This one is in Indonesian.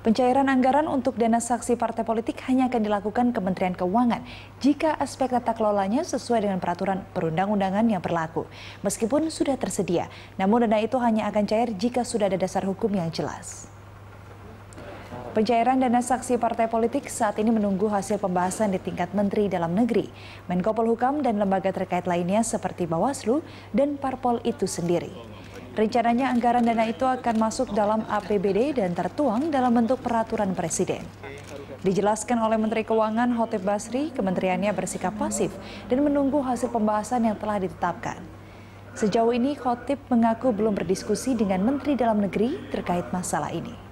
Pencairan anggaran untuk dana saksi partai politik hanya akan dilakukan Kementerian Keuangan jika aspek tata kelolanya sesuai dengan peraturan perundang-undangan yang berlaku. Meskipun sudah tersedia, namun dana itu hanya akan cair jika sudah ada dasar hukum yang jelas. Pencairan dana saksi partai politik saat ini menunggu hasil pembahasan di tingkat menteri dalam negeri, Menko Polhukam dan lembaga terkait lainnya seperti Bawaslu dan Parpol itu sendiri. Rencananya anggaran dana itu akan masuk dalam APBD dan tertuang dalam bentuk peraturan presiden. Dijelaskan oleh Menteri Keuangan Hotib Basri, kementeriannya bersikap pasif dan menunggu hasil pembahasan yang telah ditetapkan. Sejauh ini Khotib mengaku belum berdiskusi dengan Menteri Dalam Negeri terkait masalah ini.